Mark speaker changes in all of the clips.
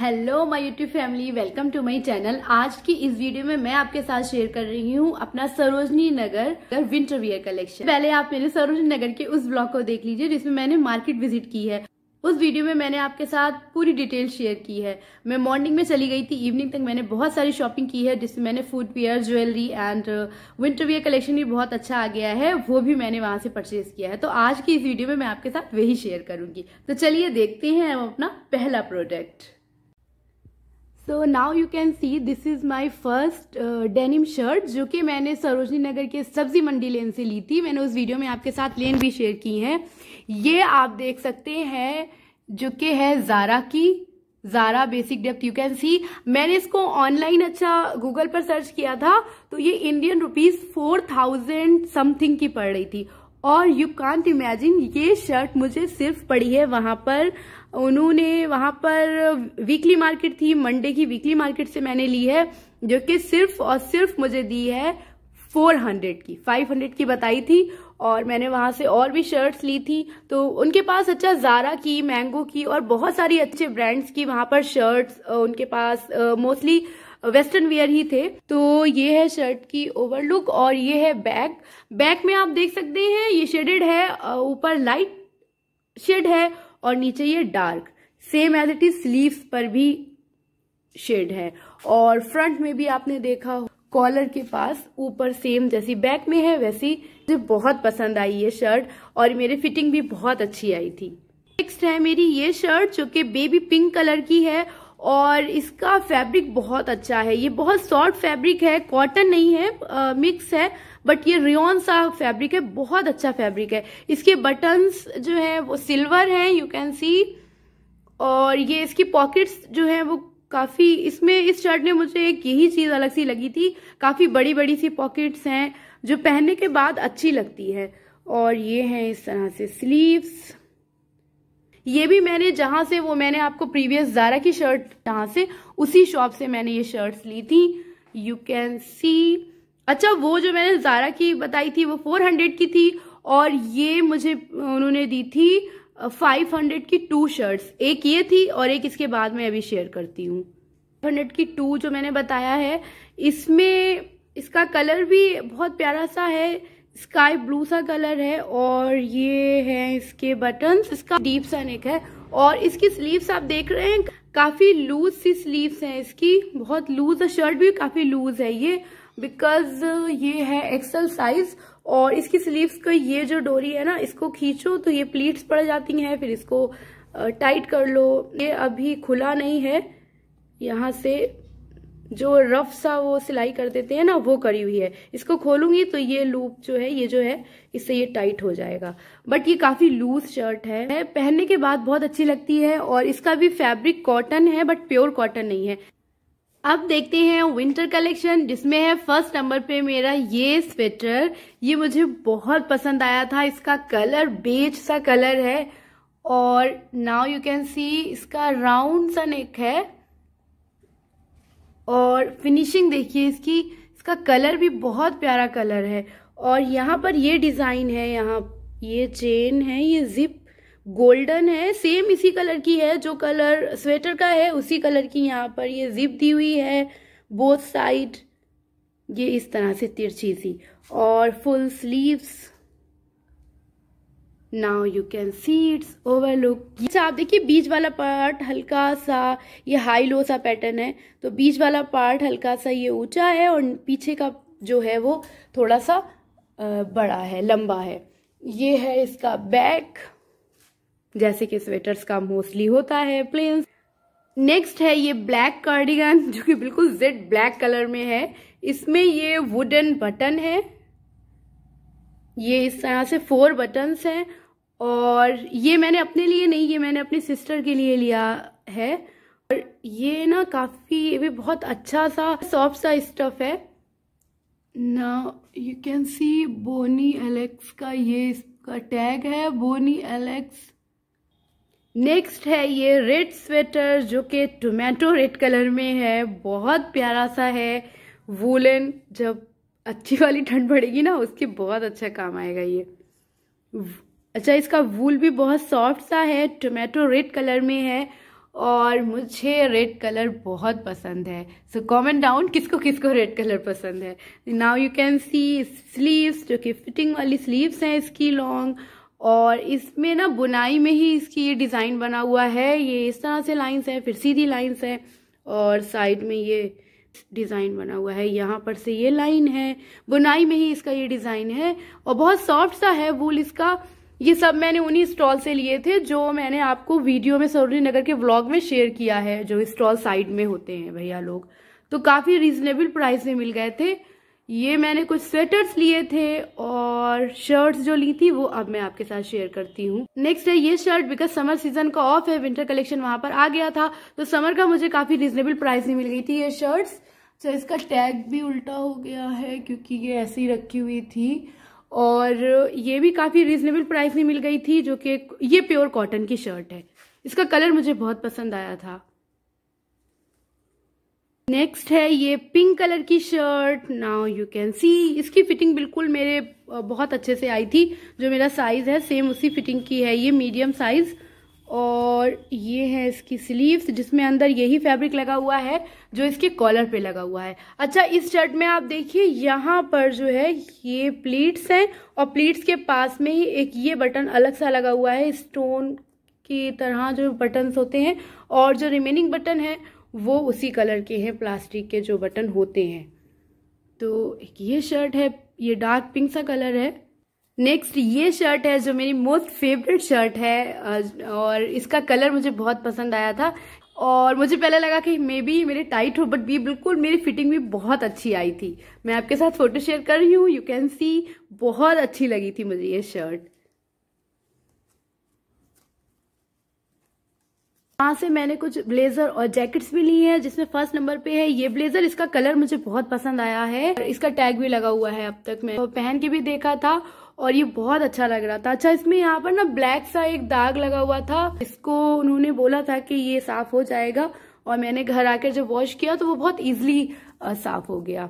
Speaker 1: hello my YouTube family welcome to my channel आज की इस वीडियो में मैं आपके साथ शेयर कर रही हूँ अपना Sarojini Nagar winter wear collection पहले आप मेरे सरोजनी नगर के उस ब्लॉग को देख लीजिए जिसमें मैंने मार्केट विजिट की है उस वीडियो में मैंने आपके साथ पूरी डिटेल शेयर की है मैं मॉर्निंग में चली गई थी इवनिंग तक मैंने बहुत सारी शॉपिंग की है जिसमें मैंने footwear jewellery and winter wear collection भी बहुत अच्छा आ गया है वो भी मैंने वहां से परचेज किया है तो आज की इस वीडियो में मैं आपके साथ वही शेयर करूंगी तो चलिए देखते हैं हम अपना पहला product so now you can see this is my first denim shirt जो कि मैंने सरोजनी नगर के सब्जी मंडी लेन से ली थी मैंने उस वीडियो में आपके साथ लेन भी शेयर की है ये आप देख सकते हैं जो कि है जारा की Zara basic depth you can see मैंने इसको ऑनलाइन अच्छा गूगल पर सर्च किया था तो ये Indian rupees four thousand something की पड़ रही थी और यू कांट इमेजिन ये शर्ट मुझे सिर्फ पड़ी है वहां पर उन्होंने वहां पर वीकली मार्केट थी मंडे की वीकली मार्केट से मैंने ली है जो कि सिर्फ और सिर्फ मुझे दी है 400 की 500 की बताई थी और मैंने वहां से और भी शर्ट्स ली थी तो उनके पास अच्छा जारा की मैंगो की और बहुत सारी अच्छे ब्रांड्स की वहां पर शर्ट्स उनके पास मोस्टली uh, वेस्टर्न वेयर ही थे तो ये है शर्ट की ओवरलुक और ये है बैक बैक में आप देख सकते हैं ये शेडेड है ऊपर लाइट शेड है और नीचे ये dark same as it is sleeves पर भी शेड है और फ्रंट में भी आपने देखा कॉलर के पास ऊपर सेम जैसी बैक में है वैसी मुझे बहुत पसंद आई ये शर्ट और मेरी फिटिंग भी बहुत अच्छी आई थी नेक्स्ट है मेरी ये शर्ट जो कि बेबी पिंक कलर की है और इसका फैब्रिक बहुत अच्छा है ये बहुत सॉफ्ट फैब्रिक है कॉटन नहीं है आ, मिक्स है बट ये रियोन सा फैब्रिक है बहुत अच्छा फैब्रिक है इसके बटन्स जो है वो सिल्वर हैं यू कैन सी और ये इसकी पॉकेट्स जो है वो काफ़ी इसमें इस शर्ट में मुझे एक यही चीज़ अलग सी लगी थी काफ़ी बड़ी बड़ी सी पॉकेट्स हैं जो पहनने के बाद अच्छी लगती है और ये हैं इस तरह से स्लीव्स ये भी मैंने जहां से वो मैंने आपको प्रीवियस जारा की शर्ट जहां से उसी शॉप से मैंने ये शर्ट्स ली थी यू कैन सी अच्छा वो जो मैंने जारा की बताई थी वो फोर हंड्रेड की थी और ये मुझे उन्होंने दी थी फाइव हंड्रेड की टू शर्ट्स एक ये थी और एक इसके बाद मैं अभी शेयर करती हूँ हंड्रेड की टू जो मैंने बताया है इसमें इसका कलर भी बहुत प्यारा सा है स्काई ब्लू सा कलर है और ये है इसके बटन्स इसका डीप सा नेक है और इसकी स्लीव्स आप देख रहे हैं काफी लूज सी स्लीव्स हैं इसकी बहुत लूज है शर्ट भी काफी लूज है ये बिकॉज ये है एक्सल साइज और इसकी स्लीव्स का ये जो डोरी है ना इसको खींचो तो ये प्लीट्स पड़ जाती हैं फिर इसको टाइट कर लो ये अभी खुला नहीं है यहाँ से जो रफ सा वो सिलाई कर देते हैं ना वो करी हुई है इसको खोलूंगी तो ये लूप जो है ये जो है इससे ये टाइट हो जाएगा बट ये काफी लूज शर्ट है पहनने के बाद बहुत अच्छी लगती है और इसका भी फैब्रिक कॉटन है बट प्योर कॉटन नहीं है अब देखते हैं विंटर कलेक्शन जिसमें है फर्स्ट नंबर पे मेरा ये स्वेटर ये मुझे बहुत पसंद आया था इसका कलर बेज सा कलर है और नाउ यू कैन सी इसका राउंड सा नेक है और फिनिशिंग देखिए इसकी इसका कलर भी बहुत प्यारा कलर है और यहाँ पर ये डिज़ाइन है यहाँ ये चेन है ये जिप गोल्डन है सेम इसी कलर की है जो कलर स्वेटर का है उसी कलर की यहाँ पर ये जिप दी हुई है बोथ साइड ये इस तरह से तिरछी सी और full sleeves now you can see it's overlook अच्छा आप देखिए बीच वाला पार्ट हल्का सा ये हाई लो सा पैटर्न है तो बीच वाला पार्ट हल्का सा ये ऊंचा है और पीछे का जो है वो थोड़ा सा बड़ा है लंबा है ये है इसका बैक जैसे कि स्वेटर्स का मोस्टली होता है प्लेन नेक्स्ट है ये ब्लैक कार्डिगन जो कि बिल्कुल जेड ब्लैक कलर में है इसमें ये वुडन बटन है ये इस तरह से फोर बटन्स हैं और ये मैंने अपने लिए नहीं ये मैंने अपनी सिस्टर के लिए लिया है और ये ना काफ़ी ये भी बहुत अच्छा सा सॉफ्ट सा स्टफ है ना यू कैन सी बोनी एलेक्स का ये इसका टैग है बोनी एलेक्स नेक्स्ट है ये रेड स्वेटर जो कि टोमेटो रेड कलर में है बहुत प्यारा सा है वूलन जब अच्छी वाली ठंड पड़ेगी ना उसके बहुत अच्छा काम आएगा ये अच्छा इसका वूल भी बहुत सॉफ्ट सा है टोमेटो रेड कलर में है और मुझे रेड कलर बहुत पसंद है सो कमेंट डाउन किसको किसको रेड कलर पसंद है now you can see sleeves जो कि फिटिंग वाली स्लीव्स हैं इसकी लॉन्ग और इसमें ना बुनाई में ही इसकी ये डिज़ाइन बना हुआ है ये इस तरह से लाइंस हैं फिर सीधी लाइंस हैं और साइड में ये डिज़ाइन बना हुआ है यहाँ पर से ये लाइन है बुनाई में ही इसका ये डिज़ाइन है और बहुत सॉफ्ट सा है वूल इसका ये सब मैंने उन्हीं स्टॉल से लिए थे जो मैंने आपको वीडियो में सरोजनी नगर के व्लॉग में शेयर किया है जो स्टॉल साइड में होते हैं भैया लोग तो काफ़ी रीजनेबल प्राइस में मिल गए थे ये मैंने कुछ स्वेटर्स लिए थे और शर्ट्स जो ली थी वो अब मैं आपके साथ शेयर करती हूँ नेक्स्ट है ये शर्ट बिकॉज समर सीजन का ऑफ है विंटर कलेक्शन वहां पर आ गया था तो समर का मुझे काफी रिजनेबल प्राइस में मिल गई थी ये शर्ट्स तो इसका टैग भी उल्टा हो गया है क्योंकि ये ऐसे ही रखी हुई थी और ये भी काफी रिजनेबल प्राइस में मिल गई थी जो कि ये प्योर कॉटन की शर्ट है इसका कलर मुझे बहुत पसंद आया था नेक्स्ट है ये पिंक कलर की shirt now you can see इसकी फिटिंग बिल्कुल मेरे बहुत अच्छे से आई थी जो मेरा साइज है सेम उसी फिटिंग की है ये मीडियम साइज और ये है इसकी स्लीव्स जिसमें अंदर यही फैब्रिक लगा हुआ है जो इसके कॉलर पे लगा हुआ है अच्छा इस शर्ट में आप देखिए यहाँ पर जो है ये प्लीट्स हैं और प्लीट्स के पास में ही एक ये बटन अलग सा लगा हुआ है स्टोन की तरह जो बटन्स होते हैं और जो रिमेनिंग बटन है वो उसी कलर के हैं प्लास्टिक के जो बटन होते हैं तो एक ये शर्ट है ये डार्क पिंक सा कलर है नेक्स्ट ये शर्ट है जो मेरी मोस्ट फेवरेट शर्ट है और इसका कलर मुझे बहुत पसंद आया था और मुझे पहले लगा कि मे बी मेरे टाइट हो बट भी बिल्कुल मेरी फिटिंग भी बहुत अच्छी आई थी मैं आपके साथ फोटो शेयर कर रही हूँ यू कैन सी बहुत अच्छी लगी थी मुझे ये शर्ट वहां से मैंने कुछ ब्लेजर और जैकेट्स भी ली हैं जिसमें फर्स्ट नंबर पे है ये ब्लेजर इसका कलर मुझे बहुत पसंद आया है इसका टैग भी लगा हुआ है अब तक मैं तो पहन के भी देखा था और ये बहुत अच्छा लग रहा था अच्छा इसमें यहाँ पर ना ब्लैक सा एक दाग लगा हुआ था इसको उन्होंने बोला था कि ये साफ हो जाएगा और मैंने घर आकर जब वॉश किया तो वो बहुत इजिली साफ हो गया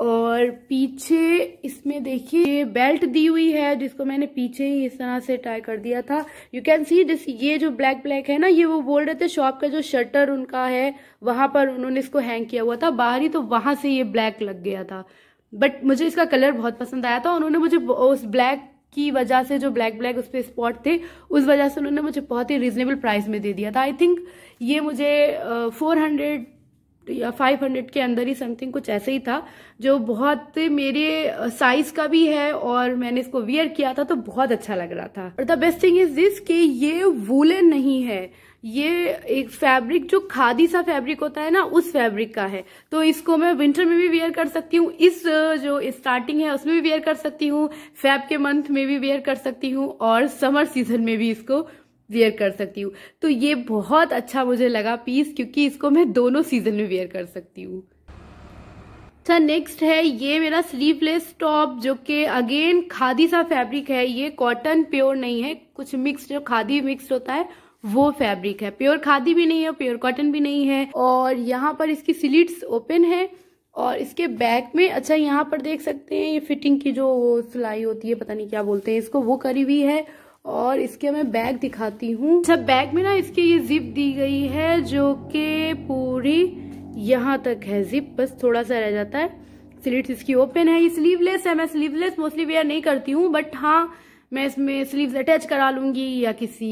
Speaker 1: और पीछे इसमें देखिए ये बेल्ट दी हुई है जिसको मैंने पीछे ही इस तरह से टाई कर दिया था यू कैन सी दिस ये जो ब्लैक ब्लैक है ना ये वो बोल रहे थे शॉप का जो शटर उनका है वहां पर उन्होंने इसको हैंग किया हुआ था बाहरी तो वहां से ये ब्लैक लग गया था बट मुझे इसका कलर बहुत पसंद आया था उन्होंने मुझे उस ब्लैक की वजह से जो ब्लैक ब्लैक उस पर स्पॉट थे उस वजह से उन्होंने मुझे बहुत ही रिजनेबल प्राइस में दे दिया था आई थिंक ये मुझे फोर हंड्रेड तो या हंड्रेड के अंदर ही समथिंग कुछ ऐसे ही था जो बहुत मेरे साइज का भी है और मैंने इसको वियर किया था तो बहुत अच्छा लग रहा था और the best thing is this कि ये वूलन नहीं है ये एक फैब्रिक जो खादी सा फैब्रिक होता है ना उस फैब्रिक का है तो इसको मैं विंटर में भी वेयर कर सकती हूँ इस जो स्टार्टिंग है उसमें भी वेयर कर सकती हूँ फैब के मंथ में भी वेयर कर सकती हूँ और समर सीजन में भी इसको वेयर कर सकती हूँ तो ये बहुत अच्छा मुझे लगा पीस क्योंकि इसको मैं दोनों सीजन में वेयर कर सकती हूँ अच्छा नेक्स्ट है ये मेरा स्लीवलेस टॉप जो कि अगेन खादी सा फैब्रिक है ये कॉटन प्योर नहीं है कुछ मिक्स जो खादी मिक्स होता है वो फैब्रिक है प्योर खादी भी नहीं है प्योर कॉटन भी नहीं है और यहाँ पर इसकी स्लीट्स ओपन है और इसके बैक में अच्छा यहाँ पर देख सकते हैं ये फिटिंग की जो सिलाई होती है पता नहीं क्या बोलते हैं इसको वो करी हुई है और इसके मैं बैग दिखाती हूँ अच्छा बैग में ना इसके ये जिप दी गई है जो कि पूरी यहाँ तक है जिप बस थोड़ा सा रह जाता है स्लीव्स इसकी ओपन है ये स्लीवलेस है मैं स्लीवलेस मोस्टली वेयर नहीं करती हूँ बट हाँ मैं इसमें स्लीव्स अटैच करा लूंगी या किसी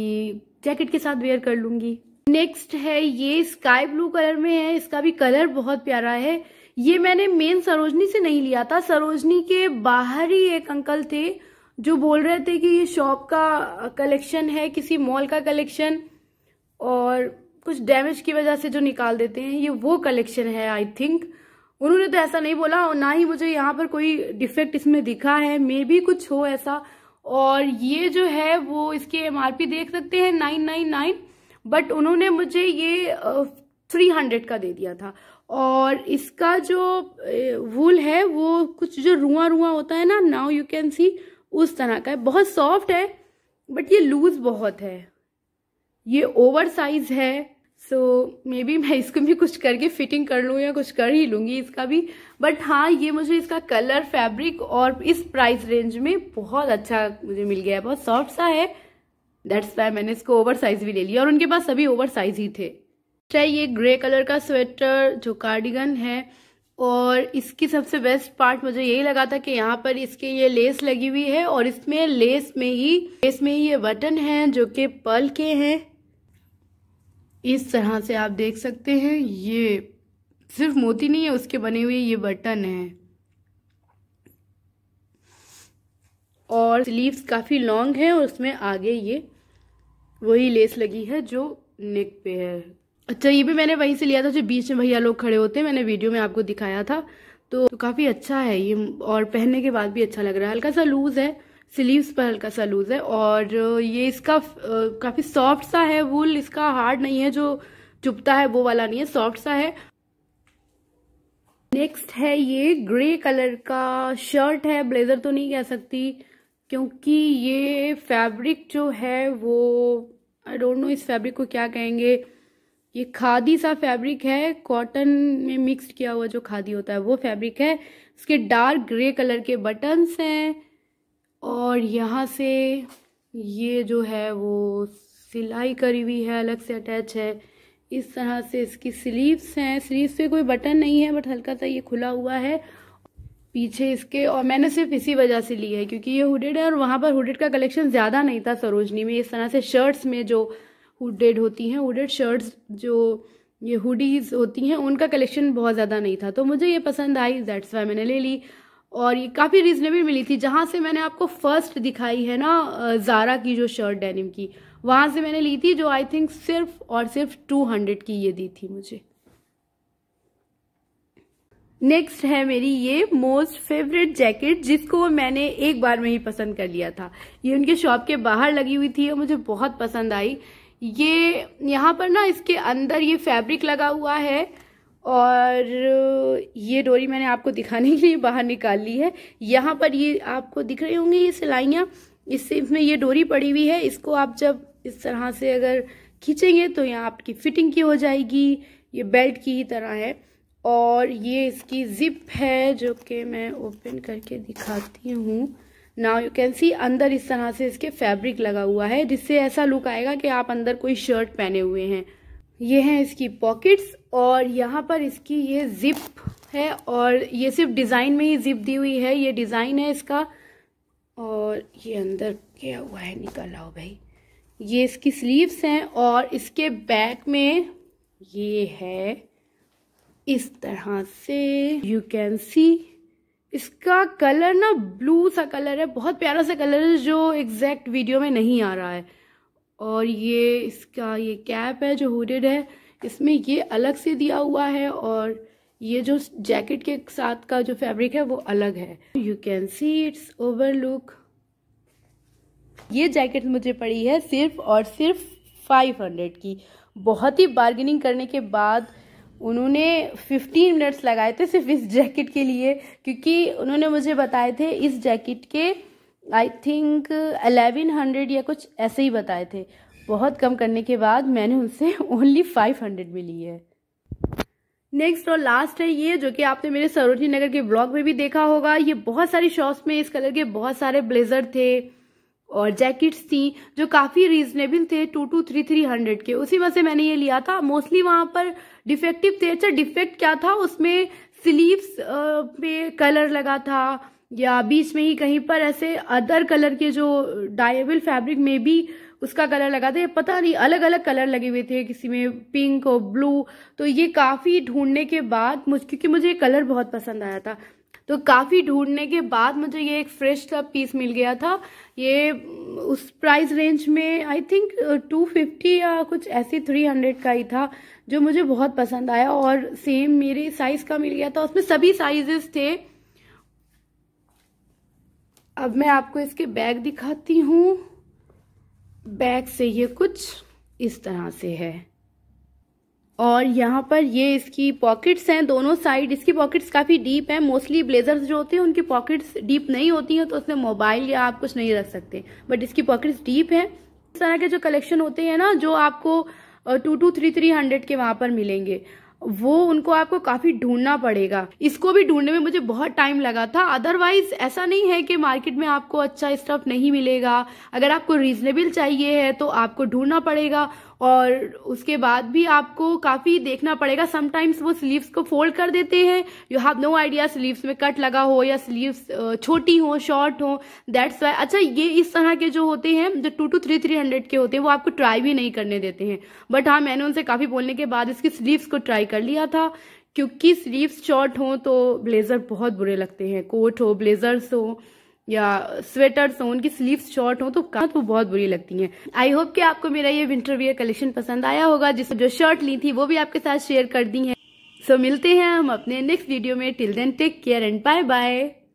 Speaker 1: जैकेट के साथ वेयर कर लूंगी नेक्स्ट है ये स्काई ब्लू कलर में है इसका भी कलर बहुत प्यारा है ये मैंने मेन सरोजनी से नहीं लिया था सरोजनी के बाहर ही एक अंकल थे जो बोल रहे थे कि ये शॉप का कलेक्शन है किसी मॉल का कलेक्शन और कुछ डैमेज की वजह से जो निकाल देते हैं ये वो कलेक्शन है आई थिंक उन्होंने तो ऐसा नहीं बोला और ना ही मुझे यहाँ पर कोई डिफेक्ट इसमें दिखा है मे भी कुछ हो ऐसा और ये जो है वो इसके एम देख सकते हैं नाइन नाइन नाइन बट उन्होंने मुझे ये थ्री हंड्रेड का दे दिया था और इसका जो वूल है वो कुछ जो रुआ रुआ होता है ना नाउ यू कैन सी उस तरह का है बहुत सॉफ्ट है बट ये लूज बहुत है ये ओवर साइज है सो मे बी मैं इसको भी कुछ करके फिटिंग कर लूँ या कुछ कर ही लूँगी इसका भी बट हाँ ये मुझे इसका कलर फैब्रिक और इस प्राइस रेंज में बहुत अच्छा मुझे मिल गया है बहुत सॉफ्ट सा है दैट्स वाई मैंने इसको ओवर साइज भी ले लिया और उनके पास सभी ओवर साइज ही थे चाहे अच्छा, ये ग्रे कलर का स्वेटर जो कार्डिगन है और इसकी सबसे बेस्ट पार्ट मुझे यही लगा था कि यहाँ पर इसके ये लेस लगी हुई है और इसमें लेस में ही लेस में ही ये बटन हैं जो कि पल के हैं इस तरह से आप देख सकते हैं ये सिर्फ मोती नहीं है उसके बने हुए ये बटन हैं और स्लीव्स काफ़ी लॉन्ग हैं और उसमें आगे ये वही लेस लगी है जो नेक पे है अच्छा ये भी मैंने वहीं से लिया था जो बीच में भैया लोग खड़े होते हैं मैंने वीडियो में आपको दिखाया था तो, तो काफ़ी अच्छा है ये और पहनने के बाद भी अच्छा लग रहा है हल्का सा लूज़ है स्लीव्स पर हल्का सा लूज़ है और ये इसका काफ़ी सॉफ्ट सा है वुल इसका हार्ड नहीं है जो चुपता है वो वाला नहीं है सॉफ्ट सा है नेक्स्ट है ये ग्रे कलर का शर्ट है ब्लेजर तो नहीं कह सकती क्योंकि ये फैब्रिक जो है वो आई डोंट नो इस फैब्रिक को क्या कहेंगे ये खादी सा फैब्रिक है कॉटन में मिक्स किया हुआ जो खादी होता है वो फैब्रिक है इसके डार्क ग्रे कलर के बटन्स हैं और यहाँ से ये जो है वो सिलाई करी हुई है अलग से अटैच है इस तरह से इसकी स्लीव्स हैं स्लीव्स पे कोई बटन नहीं है बट हल्का सा ये खुला हुआ है पीछे इसके और मैंने सिर्फ इसी वजह से ली है क्योंकि ये हुडेड है और वहाँ पर हुडेड का कलेक्शन ज़्यादा नहीं था सरोजनी में इस तरह से शर्ट्स में जो हुडेड होती हैं हुडेड शर्ट्स जो ये हुडीज़ होती हैं उनका कलेक्शन बहुत ज़्यादा नहीं था तो मुझे ये पसंद आई दैट्स वाई मैंने ले ली और ये काफ़ी रीजनेबल मिली थी जहाँ से मैंने आपको फर्स्ट दिखाई है ना ज़ारा की जो शर्ट डेनिम की वहाँ से मैंने ली थी जो आई थिंक सिर्फ और सिर्फ टू हंड्रेड की ये दी थी मुझे नेक्स्ट है मेरी ये मोस्ट फेवरेट जैकेट जिसको मैंने एक बार में ही पसंद कर लिया था ये उनके शॉप के बाहर लगी हुई थी और मुझे बहुत पसंद आई ये यहाँ पर ना इसके अंदर ये फैब्रिक लगा हुआ है और ये डोरी मैंने आपको दिखाने के लिए बाहर निकाल ली है यहाँ पर ये आपको दिख रही होंगी ये सिलाइयाँ इससे इसमें ये डोरी पड़ी हुई है इसको आप जब इस तरह से अगर खींचेंगे तो यहाँ आपकी फिटिंग की हो जाएगी ये बेल्ट की ही तरह है और ये इसकी जिप है जो कि मैं ओपन करके दिखाती हूँ नाउ यू कैन सी अंदर इस तरह से इसके फैब्रिक लगा हुआ है जिससे ऐसा लुक आएगा कि आप अंदर कोई शर्ट पहने हुए हैं ये हैं इसकी पॉकेट्स और यहाँ पर इसकी ये जिप है और ये सिर्फ डिज़ाइन में ही जिप दी हुई है ये डिज़ाइन है इसका और ये अंदर क्या हुआ है निकल आओ भाई ये इसकी स्लीव्स हैं और इसके बैक में ये है इस तरह से यू कैन सी इसका कलर ना ब्लू सा कलर है बहुत प्यारा सा कलर है जो एग्जैक्ट वीडियो में नहीं आ रहा है और ये इसका ये कैप है जो हुडेड है इसमें ये अलग से दिया हुआ है और ये जो जैकेट के साथ का जो फैब्रिक है वो अलग है you can see it's over look ये जैकेट मुझे पड़ी है सिर्फ और सिर्फ फाइव हंड्रेड की बहुत ही बार्गेनिंग करने के बाद उन्होंने 15 मिनट्स लगाए थे सिर्फ इस जैकेट के लिए क्योंकि उन्होंने मुझे बताए थे इस जैकेट के आई थिंक 1100 या कुछ ऐसे ही बताए थे बहुत कम करने के बाद मैंने उनसे ओनली 500 में ली है नेक्स्ट और लास्ट है ये जो कि आपने मेरे सरोजी नगर के ब्लॉग में भी देखा होगा ये बहुत सारी शॉप्स में इस कलर के बहुत सारे ब्लेजर थे और जैकेट्स थी जो काफ़ी रीजनेबल थे two two three three hundred के उसी में से मैंने ये लिया था मोस्टली वहां पर डिफेक्टिव थे अच्छा डिफेक्ट क्या था उसमें स्लीव्स पे कलर लगा था या बीच में ही कहीं पर ऐसे अदर कलर के जो डायबल फैब्रिक में भी उसका कलर लगा था पता नहीं अलग अलग कलर लगे हुए थे किसी में पिंक और ब्लू तो ये काफ़ी ढूंढने के बाद मुझ क्योंकि मुझे ये कलर बहुत पसंद आया था तो काफ़ी ढूंढने के बाद मुझे ये एक फ्रेश सा पीस मिल गया था ये उस प्राइस रेंज में आई थिंक 250 या कुछ ऐसे 300 का ही था जो मुझे बहुत पसंद आया और सेम मेरे साइज़ का मिल गया था उसमें सभी साइजेस थे अब मैं आपको इसके बैग दिखाती हूँ बैग से ये कुछ इस तरह से है और यहाँ पर ये इसकी पॉकेट्स हैं दोनों साइड इसकी पॉकेट्स काफ़ी डीप हैं मोस्टली ब्लेजर्स जो होते हैं उनकी पॉकेट्स डीप नहीं होती हैं तो उसमें मोबाइल या आप कुछ नहीं रख सकते बट इसकी पॉकेट्स डीप हैं इस तरह के जो कलेक्शन होते हैं ना जो आपको two two three three hundred के वहां पर मिलेंगे वो उनको आपको काफी ढूंढना पड़ेगा इसको भी ढूंढने में मुझे बहुत टाइम लगा था अदरवाइज ऐसा नहीं है कि मार्केट में आपको अच्छा स्टफ नहीं मिलेगा अगर आपको रीजनेबल चाहिए है तो आपको ढूंढना पड़ेगा और उसके बाद भी आपको काफ़ी देखना पड़ेगा समटाइम्स वो स्लीव्स को फोल्ड कर देते हैं you have no idea sleeves में कट लगा हो या स्लीव्स छोटी हो शॉर्ट हो दैट्स वाई अच्छा ये इस तरह के जो होते हैं जो two two three three hundred के होते हैं वो आपको ट्राई भी नहीं करने देते हैं बट हाँ मैंने उनसे काफ़ी बोलने के बाद इसकी स्लीव्स को ट्राई कर लिया था क्योंकि स्लीव्स शॉर्ट हों तो ब्लेज़र बहुत बुरे लगते हैं कोट हो ब्लेज़र्स हो या स्वेटर्स हो उनकी स्लीव्स शॉर्ट हो तो कहा तो बहुत बुरी लगती हैं आई होप कि आपको मेरा ये विंटर वियर कलेक्शन पसंद आया होगा जिस जो शर्ट ली थी वो भी आपके साथ शेयर कर दी है सो so, मिलते हैं हम अपने नेक्स्ट वीडियो में till then take care and bye bye